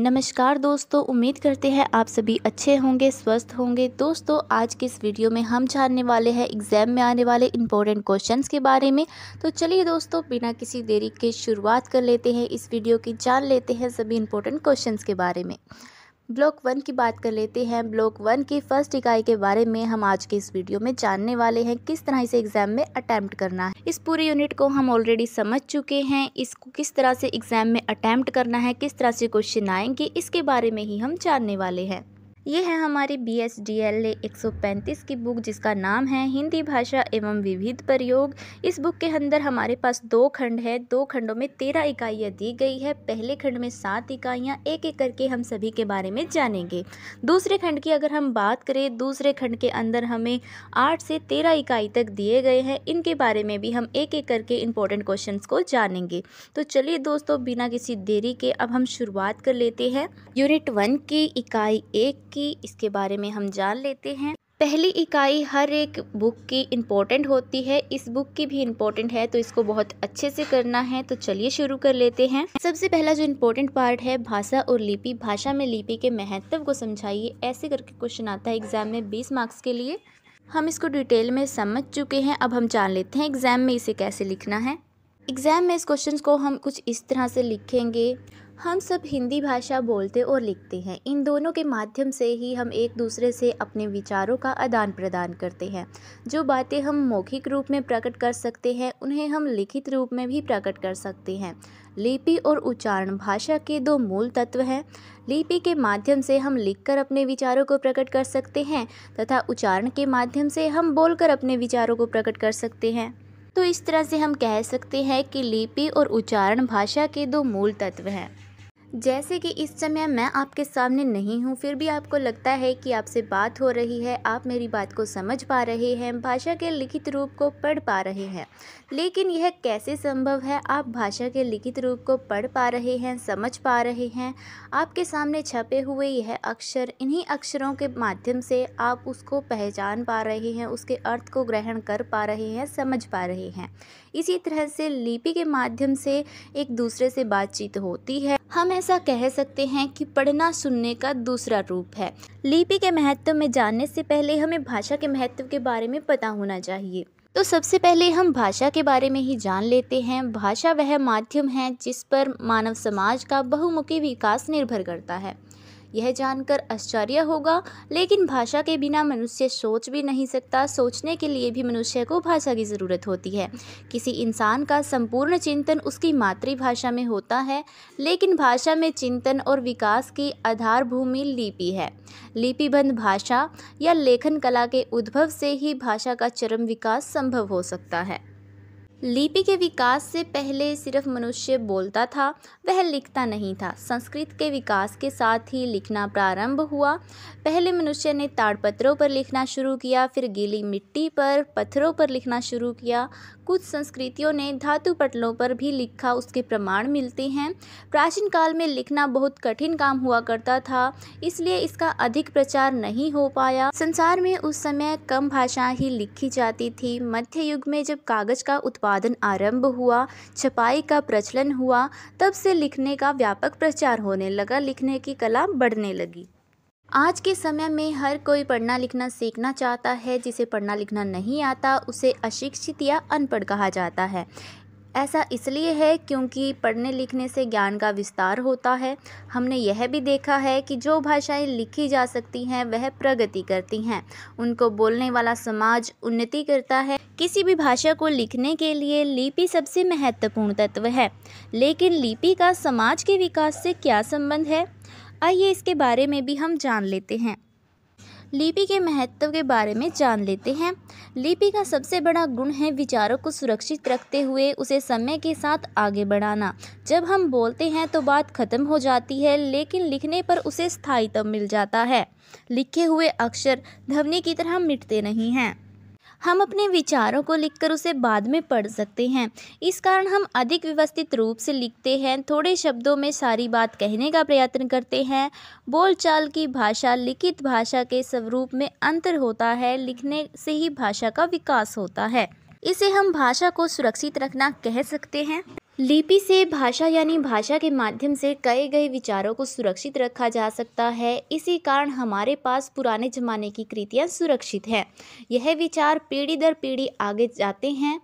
नमस्कार दोस्तों उम्मीद करते हैं आप सभी अच्छे होंगे स्वस्थ होंगे दोस्तों आज के इस वीडियो में हम जानने वाले हैं एग्ज़ाम में आने वाले इम्पोर्टेंट क्वेश्चंस के बारे में तो चलिए दोस्तों बिना किसी देरी के शुरुआत कर लेते हैं इस वीडियो की जान लेते हैं सभी इम्पोर्टेंट क्वेश्चंस के बारे में ब्लॉक वन की बात कर लेते हैं ब्लॉक वन की फर्स्ट इकाई के बारे में हम आज के इस वीडियो में जानने वाले हैं किस तरह इसे एग्जाम में अटैम्प्ट करना है इस पूरी यूनिट को हम ऑलरेडी समझ चुके हैं इसको किस तरह से एग्जाम में अटैम्प्ट करना है किस तरह से क्वेश्चन आएंगे इसके बारे में ही हम जानने वाले हैं ये है हमारी B S D L A एक सौ पैंतीस की बुक जिसका नाम है हिंदी भाषा एवं विविध प्रयोग इस बुक के अंदर हमारे पास दो खंड है दो खंडों में तेरह इकाइयाँ दी गई है पहले खंड में सात इकाइयाँ एक एक करके हम सभी के बारे में जानेंगे दूसरे खंड की अगर हम बात करें दूसरे खंड के अंदर हमें आठ से तेरह इकाई तक दिए गए हैं इनके बारे में भी हम एक एक करके इंपॉर्टेंट क्वेश्चन को जानेंगे तो चलिए दोस्तों बिना किसी देरी के अब हम शुरुआत कर लेते हैं यूनिट वन की इकाई एक की इसके बारे में हम जान लेते हैं पहली इकाई हर एक बुक की इम्पोर्टेंट होती है इस बुक की भी इम्पोर्टेंट है तो इसको बहुत अच्छे से करना है तो चलिए शुरू कर लेते हैं सबसे पहला जो इम्पोर्टेंट पार्ट है भाषा और लिपि भाषा में लिपि के महत्व को समझाइए ऐसे करके क्वेश्चन आता है एग्जाम में बीस मार्क्स के लिए हम इसको डिटेल में समझ चुके हैं अब हम जान लेते हैं एग्जाम में इसे कैसे लिखना है एग्ज़ाम में इस क्वेश्चन को हम कुछ इस तरह से लिखेंगे हम सब हिंदी भाषा बोलते और लिखते हैं इन दोनों के माध्यम से ही हम एक दूसरे से अपने विचारों का आदान प्रदान करते हैं जो बातें हम मौखिक रूप में प्रकट कर सकते हैं उन्हें हम लिखित रूप में भी प्रकट कर सकते हैं लिपि और उच्चारण भाषा के दो मूल तत्व हैं लिपि के माध्यम से हम लिखकर अपने विचारों को प्रकट कर सकते हैं तथा उच्चारण के माध्यम से हम बोलकर अपने विचारों को प्रकट कर सकते हैं तो इस तरह से हम कह सकते हैं कि लिपि और उच्चारण भाषा के दो मूल तत्व हैं जैसे कि इस समय मैं आपके सामने नहीं हूँ फिर भी आपको लगता है कि आपसे बात हो रही है आप मेरी बात को समझ पा रहे हैं भाषा के लिखित रूप को पढ़ पा रहे हैं लेकिन यह कैसे संभव है आप भाषा के लिखित रूप को पढ़ पा रहे हैं समझ पा रहे हैं आपके सामने छपे हुए यह अक्षर इन्हीं अक्षरों के माध्यम से आप उसको पहचान पा रहे हैं उसके अर्थ को ग्रहण कर पा रहे हैं समझ पा रहे हैं इसी तरह से लिपि के माध्यम से एक दूसरे से बातचीत होती है हमें ऐसा कह सकते हैं कि पढ़ना सुनने का दूसरा रूप है लिपि के महत्व में जानने से पहले हमें भाषा के महत्व के बारे में पता होना चाहिए तो सबसे पहले हम भाषा के बारे में ही जान लेते हैं भाषा वह माध्यम है जिस पर मानव समाज का बहुमुखी विकास निर्भर करता है यह जानकर आश्चर्य होगा लेकिन भाषा के बिना मनुष्य सोच भी नहीं सकता सोचने के लिए भी मनुष्य को भाषा की ज़रूरत होती है किसी इंसान का संपूर्ण चिंतन उसकी मातृभाषा में होता है लेकिन भाषा में चिंतन और विकास की आधारभूमि लिपि है लिपिबंध भाषा या लेखन कला के उद्भव से ही भाषा का चरम विकास संभव हो सकता है लिपि के विकास से पहले सिर्फ मनुष्य बोलता था वह लिखता नहीं था संस्कृत के विकास के साथ ही लिखना प्रारंभ हुआ पहले मनुष्य ने ताड़पत्रों पर लिखना शुरू किया फिर गीली मिट्टी पर पत्थरों पर लिखना शुरू किया कुछ संस्कृतियों ने धातु पटलों पर भी लिखा उसके प्रमाण मिलते हैं प्राचीन काल में लिखना बहुत कठिन काम हुआ करता था इसलिए इसका अधिक प्रचार नहीं हो पाया संसार में उस समय कम भाषा ही लिखी जाती थी मध्य युग में जब कागज का उत्पादन आरंभ हुआ छपाई का प्रचलन हुआ तब से लिखने का व्यापक प्रचार होने लगा लिखने की कला बढ़ने लगी आज के समय में हर कोई पढ़ना लिखना सीखना चाहता है जिसे पढ़ना लिखना नहीं आता उसे अशिक्षित या अनपढ़ कहा जाता है ऐसा इसलिए है क्योंकि पढ़ने लिखने से ज्ञान का विस्तार होता है हमने यह भी देखा है कि जो भाषाएं लिखी जा सकती हैं वह प्रगति करती हैं उनको बोलने वाला समाज उन्नति करता है किसी भी भाषा को लिखने के लिए लिपि सबसे महत्वपूर्ण तत्व है लेकिन लिपि का समाज के विकास से क्या संबंध है आइए इसके बारे में भी हम जान लेते हैं लिपि के महत्व के बारे में जान लेते हैं लिपि का सबसे बड़ा गुण है विचारों को सुरक्षित रखते हुए उसे समय के साथ आगे बढ़ाना जब हम बोलते हैं तो बात खत्म हो जाती है लेकिन लिखने पर उसे स्थायित्व मिल जाता है लिखे हुए अक्षर ध्वनि की तरह मिटते नहीं हैं हम अपने विचारों को लिखकर उसे बाद में पढ़ सकते हैं इस कारण हम अधिक व्यवस्थित रूप से लिखते हैं थोड़े शब्दों में सारी बात कहने का प्रयत्न करते हैं बोलचाल की भाषा लिखित भाषा के स्वरूप में अंतर होता है लिखने से ही भाषा का विकास होता है इसे हम भाषा को सुरक्षित रखना कह सकते हैं लिपि से भाषा यानी भाषा के माध्यम से कहे गए विचारों को सुरक्षित रखा जा सकता है इसी कारण हमारे पास पुराने जमाने की कृतियां सुरक्षित हैं यह विचार पीढ़ी दर पीढ़ी आगे जाते हैं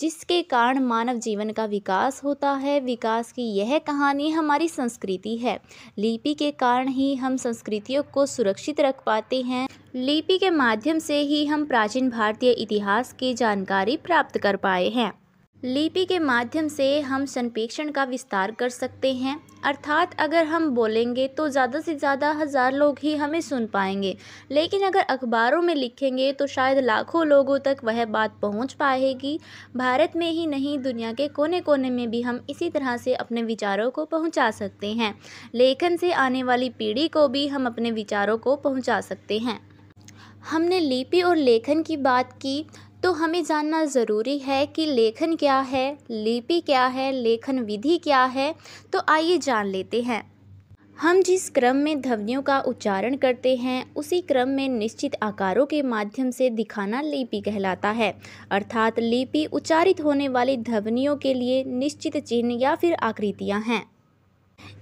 जिसके कारण मानव जीवन का विकास होता है विकास की यह कहानी हमारी संस्कृति है लिपि के कारण ही हम संस्कृतियों को सुरक्षित रख पाते हैं लिपि के माध्यम से ही हम प्राचीन भारतीय इतिहास की जानकारी प्राप्त कर पाए हैं लिपि के माध्यम से हम संप्रेक्षण का विस्तार कर सकते हैं अर्थात अगर हम बोलेंगे तो ज़्यादा से ज़्यादा हज़ार लोग ही हमें सुन पाएंगे लेकिन अगर अखबारों में लिखेंगे तो शायद लाखों लोगों तक वह बात पहुंच पाएगी भारत में ही नहीं दुनिया के कोने कोने में भी हम इसी तरह से अपने विचारों को पहुंचा सकते हैं लेखन से आने वाली पीढ़ी को भी हम अपने विचारों को पहुँचा सकते हैं हमने लिपि और लेखन की बात की तो हमें जानना ज़रूरी है कि लेखन क्या है लिपि क्या है लेखन विधि क्या है तो आइए जान लेते हैं हम जिस क्रम में ध्वनियों का उच्चारण करते हैं उसी क्रम में निश्चित आकारों के माध्यम से दिखाना लिपि कहलाता है अर्थात लिपि उच्चारित होने वाली ध्वनियों के लिए निश्चित चिन्ह या फिर आकृतियाँ हैं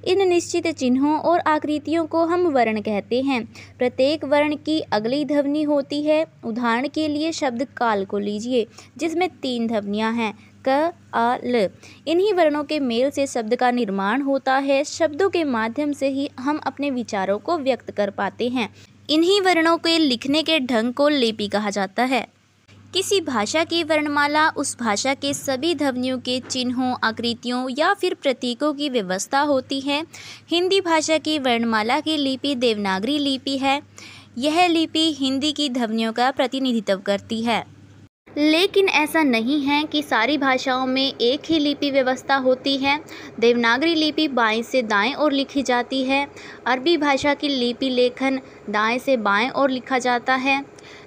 इन निश्चित चिन्हों और आकृतियों को हम वर्ण कहते हैं प्रत्येक वर्ण की अगली ध्वनि होती है उदाहरण के लिए शब्द काल को लीजिए जिसमें तीन ध्वनियाँ हैं क आ ल इन्हीं वर्णों के मेल से शब्द का निर्माण होता है शब्दों के माध्यम से ही हम अपने विचारों को व्यक्त कर पाते हैं इन्हीं वर्णों के लिखने के ढंग को लिपि कहा जाता है किसी भाषा की वर्णमाला उस भाषा के सभी ध्वनियों के चिन्हों आकृतियों या फिर प्रतीकों की व्यवस्था होती है हिंदी भाषा की वर्णमाला की लिपि देवनागरी लिपि है यह लिपि हिंदी की ध्वनियों का प्रतिनिधित्व करती है लेकिन ऐसा नहीं है कि सारी भाषाओं में एक ही लिपि व्यवस्था होती है देवनागरी लिपि बाएं से दाएं और लिखी जाती है अरबी भाषा की लिपि लेखन दाएं से बाएं और लिखा जाता है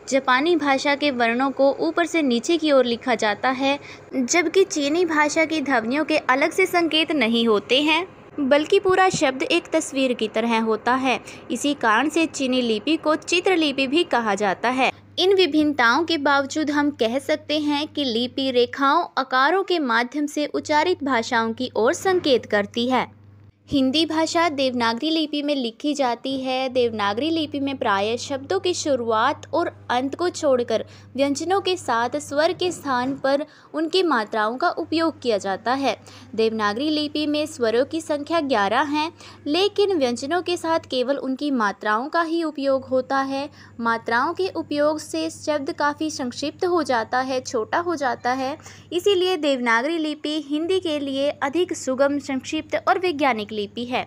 जापानी भाषा के वर्णों को ऊपर से नीचे की ओर लिखा जाता है जबकि चीनी भाषा की ध्वनियों के अलग से संकेत नहीं होते हैं बल्कि पूरा शब्द एक तस्वीर की तरह होता है इसी कारण से चीनी लिपि को चित्रलिपि भी कहा जाता है इन विभिन्नताओं के बावजूद हम कह सकते हैं कि लिपि रेखाओं आकारों के माध्यम से उच्चारित भाषाओं की ओर संकेत करती है हिंदी भाषा देवनागरी लिपि में लिखी जाती है देवनागरी लिपि में प्रायः शब्दों की शुरुआत और अंत को छोड़कर व्यंजनों के साथ स्वर के स्थान पर उनकी मात्राओं का उपयोग किया जाता है देवनागरी लिपि में स्वरों की संख्या ग्यारह है लेकिन व्यंजनों के साथ केवल उनकी मात्राओं का ही उपयोग होता है मात्राओं के उपयोग से शब्द काफ़ी संक्षिप्त हो जाता है छोटा हो जाता है इसीलिए देवनागरी लिपि हिंदी के लिए अधिक सुगम संक्षिप्त और वैज्ञानिक लिपि है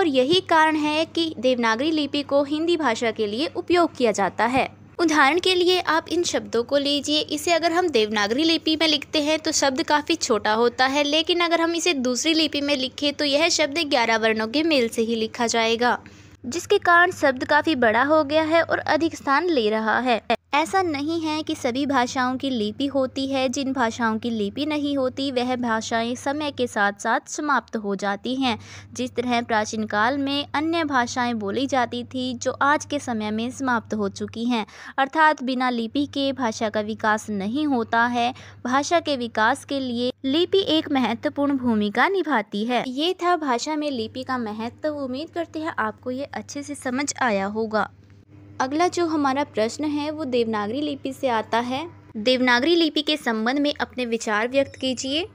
और यही कारण है कि देवनागरी लिपि को हिंदी भाषा के लिए उपयोग किया जाता है उदाहरण के लिए आप इन शब्दों को लीजिए इसे अगर हम देवनागरी लिपि में लिखते हैं तो शब्द काफ़ी छोटा होता है लेकिन अगर हम इसे दूसरी लिपि में लिखें तो यह शब्द ग्यारह वर्णों के मेल से ही लिखा जाएगा जिसके कारण शब्द काफ़ी बड़ा हो गया है और अधिक स्थान ले रहा है ऐसा नहीं है कि सभी भाषाओं की लिपि होती है जिन भाषाओं की लिपि नहीं होती वह भाषाएं समय के साथ साथ समाप्त हो जाती हैं जिस तरह प्राचीन काल में अन्य भाषाएं बोली जाती थी जो आज के समय में समाप्त हो चुकी हैं अर्थात बिना लिपि के भाषा का विकास नहीं होता है भाषा के विकास के लिए लिपि एक महत्वपूर्ण भूमिका निभाती है ये था भाषा में लिपि का महत्व उम्मीद करते हैं आपको ये अच्छे से समझ आया होगा अगला जो हमारा प्रश्न है वो देवनागरी लिपि से आता है देवनागरी लिपि के संबंध में अपने विचार व्यक्त कीजिए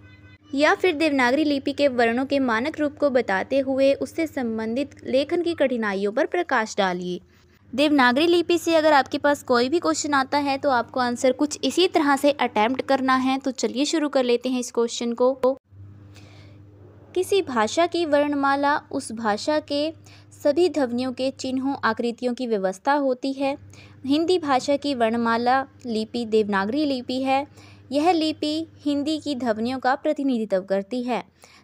या फिर देवनागरी लिपि के वर्णों के मानक रूप को बताते हुए उससे संबंधित लेखन की कठिनाइयों पर प्रकाश डालिए देवनागरी लिपि से अगर आपके पास कोई भी क्वेश्चन आता है तो आपको आंसर कुछ इसी तरह से अटैम्प्ट करना है तो चलिए शुरू कर लेते हैं इस क्वेश्चन को किसी भाषा की वर्णमाला उस भाषा के सभी ध्वनियों के चिन्हों आकृतियों की व्यवस्था होती है हिंदी भाषा की वर्णमाला लिपि देवनागरी लिपि है यह लिपि हिंदी की ध्वनियों का प्रतिनिधित्व करती है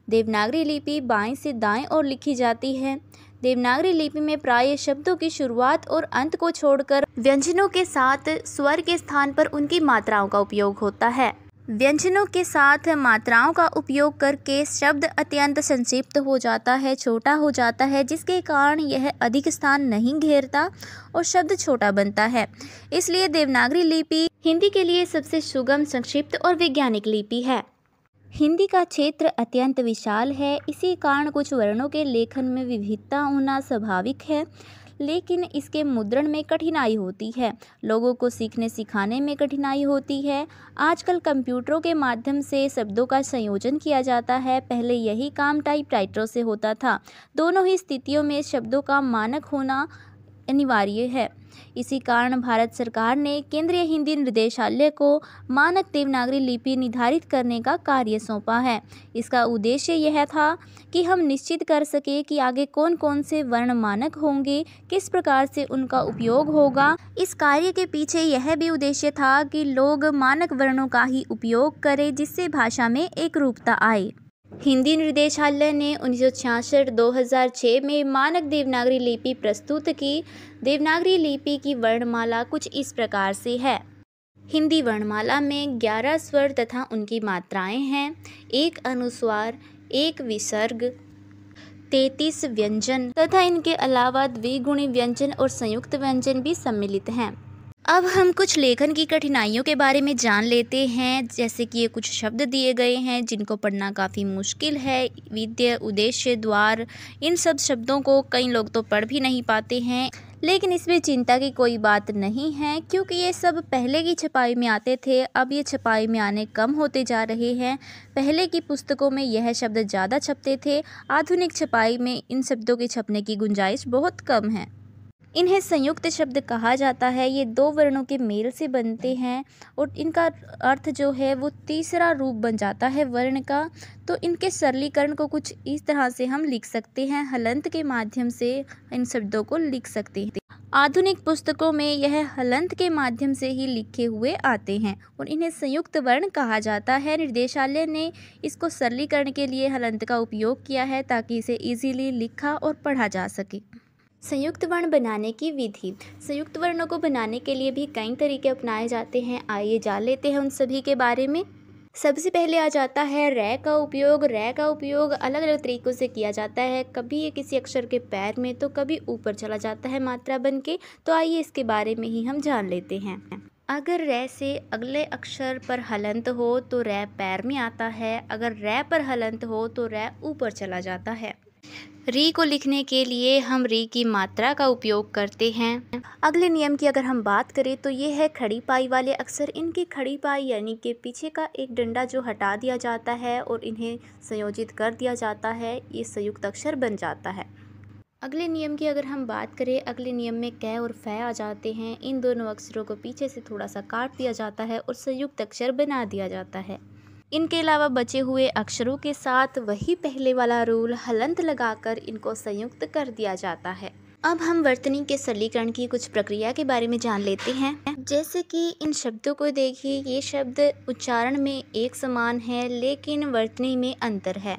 देवनागरी लिपि बाएं से दाएं और लिखी जाती है देवनागरी लिपि में प्राय शब्दों की शुरुआत और अंत को छोड़कर व्यंजनों के साथ स्वर के स्थान पर उनकी मात्राओं का उपयोग होता है व्यंजनों के साथ मात्राओं का उपयोग करके शब्द अत्यंत संक्षिप्त हो जाता है छोटा हो जाता है जिसके कारण यह अधिक स्थान नहीं घेरता और शब्द छोटा बनता है इसलिए देवनागरी लिपि हिंदी के लिए सबसे सुगम संक्षिप्त और वैज्ञानिक लिपि है हिंदी का क्षेत्र अत्यंत विशाल है इसी कारण कुछ वर्णों के लेखन में विविधता होना स्वाभाविक है लेकिन इसके मुद्रण में कठिनाई होती है लोगों को सीखने सिखाने में कठिनाई होती है आजकल कंप्यूटरों के माध्यम से शब्दों का संयोजन किया जाता है पहले यही काम टाइपराइटरों से होता था दोनों ही स्थितियों में शब्दों का मानक होना अनिवार्य है इसी कारण भारत सरकार ने केंद्रीय हिंदी निर्देशालय को मानक देवनागरी लिपि निर्धारित करने का कार्य सौंपा है इसका उद्देश्य यह था कि हम निश्चित कर सके कि आगे कौन कौन से वर्ण मानक होंगे किस प्रकार से उनका उपयोग होगा इस कार्य के पीछे यह भी उद्देश्य था कि लोग मानक वर्णों का ही उपयोग करें जिससे भाषा में एक रूपता आए हिंदी निर्देशालय ने उन्नीस सौ 2006 में मानक देवनागरी लिपि प्रस्तुत की देवनागरी लिपि की वर्णमाला कुछ इस प्रकार से है हिंदी वर्णमाला में ग्यारह स्वर तथा उनकी मात्राएं हैं एक अनुस्वार एक विसर्ग तैतीस व्यंजन तथा इनके अलावा द्विगुणी व्यंजन और संयुक्त व्यंजन भी सम्मिलित हैं अब हम कुछ लेखन की कठिनाइयों के बारे में जान लेते हैं जैसे कि ये कुछ शब्द दिए गए हैं जिनको पढ़ना काफ़ी मुश्किल है विद्य उद्देश्य द्वार इन सब शब्दों को कई लोग तो पढ़ भी नहीं पाते हैं लेकिन इसमें चिंता की कोई बात नहीं है क्योंकि ये सब पहले की छपाई में आते थे अब ये छपाई में आने कम होते जा रहे हैं पहले की पुस्तकों में यह शब्द ज़्यादा छपते थे आधुनिक छपाई में इन शब्दों के छपने की गुंजाइश बहुत कम है इन्हें संयुक्त शब्द कहा जाता है ये दो वर्णों के मेल से बनते हैं और इनका अर्थ जो है वो तीसरा रूप बन जाता है वर्ण का तो इनके सरलीकरण को कुछ इस तरह से हम लिख सकते हैं हलंत के माध्यम से इन शब्दों को लिख सकते हैं आधुनिक पुस्तकों में यह हलंत के माध्यम से ही लिखे हुए आते हैं और इन्हें संयुक्त वर्ण कहा जाता है निर्देशालय ने इसको सरलीकरण के लिए हलंत का उपयोग किया है ताकि इसे इजीली लिखा और पढ़ा जा सके संयुक्त वर्ण बनाने की विधि संयुक्त वर्णों को बनाने के लिए भी कई तरीके अपनाए जाते हैं आइए जान लेते हैं उन सभी के बारे में सबसे पहले आ जाता है रे का उपयोग रे का उपयोग अलग अलग तरीक़ों से किया जाता है कभी ये किसी अक्षर के पैर में तो कभी ऊपर चला जाता है मात्रा बन के तो आइए इसके बारे में ही हम जान लेते हैं अगर रे से अगले अक्षर पर हलंत हो तो रे पैर में आता है अगर रे पर हलंत हो तो रे ऊपर चला जाता है री को लिखने के लिए हम री की मात्रा का उपयोग करते हैं अगले नियम की अगर हम बात करें तो ये है खड़ी पाई वाले अक्सर इनकी खड़ी पाई यानी कि पीछे का एक डंडा जो हटा दिया जाता है और इन्हें संयोजित कर दिया जाता है ये संयुक्त अक्षर बन जाता है अगले नियम की अगर हम बात करें अगले नियम में कै और फै आ जाते हैं इन दोनों अक्षरों को पीछे से थोड़ा सा काट दिया जाता है और संयुक्त अक्षर बना दिया जाता है इनके अलावा बचे हुए अक्षरों के साथ वही पहले वाला रूल हलंत लगाकर इनको संयुक्त कर दिया जाता है अब हम वर्तनी के सरलीकरण की कुछ प्रक्रिया के बारे में जान लेते हैं जैसे कि इन शब्दों को देखिए ये शब्द उच्चारण में एक समान है लेकिन वर्तनी में अंतर है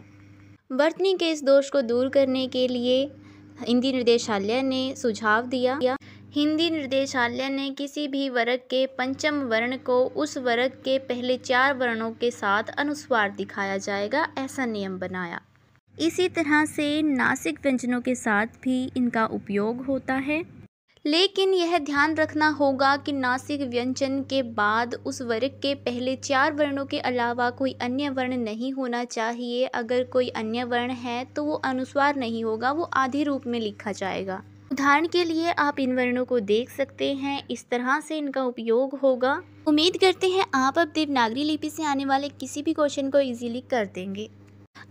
वर्तनी के इस दोष को दूर करने के लिए हिंदी निर्देशालय ने सुझाव दिया हिंदी निर्देशालय ने किसी भी वर्ग के पंचम वर्ण को उस वर्ग के पहले चार वर्णों के साथ अनुस्वार दिखाया जाएगा ऐसा नियम बनाया इसी तरह से नासिक व्यंजनों के साथ भी इनका उपयोग होता है लेकिन यह ध्यान रखना होगा कि नासिक व्यंजन के बाद उस वर्ग के पहले चार वर्णों के अलावा कोई अन्य वर्ण नहीं होना चाहिए अगर कोई अन्य वर्ण है तो वो अनुस्वार नहीं होगा वो आधे रूप में लिखा जाएगा उदाहरण के लिए आप इन वर्णों को देख सकते हैं इस तरह से इनका उपयोग होगा उम्मीद करते हैं आप अब देवनागरी लिपि से आने वाले किसी भी क्वेश्चन को इजीली कर देंगे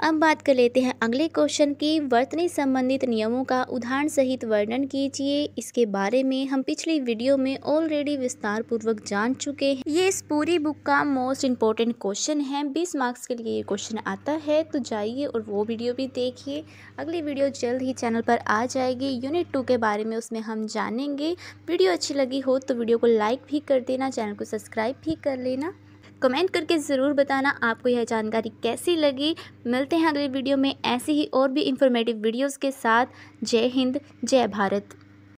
अब बात कर लेते हैं अगले क्वेश्चन की वर्तनी संबंधित नियमों का उदाहरण सहित वर्णन कीजिए इसके बारे में हम पिछली वीडियो में ऑलरेडी विस्तार पूर्वक जान चुके हैं ये इस पूरी बुक का मोस्ट इम्पोर्टेंट क्वेश्चन है 20 मार्क्स के लिए ये क्वेश्चन आता है तो जाइए और वो वीडियो भी देखिए अगली वीडियो जल्द ही चैनल पर आ जाएगी यूनिट टू के बारे में उसमें हम जानेंगे वीडियो अच्छी लगी हो तो वीडियो को लाइक भी कर देना चैनल को सब्सक्राइब भी कर लेना कमेंट करके ज़रूर बताना आपको यह जानकारी कैसी लगी मिलते हैं अगले वीडियो में ऐसी ही और भी इंफॉर्मेटिव वीडियोज़ के साथ जय हिंद जय भारत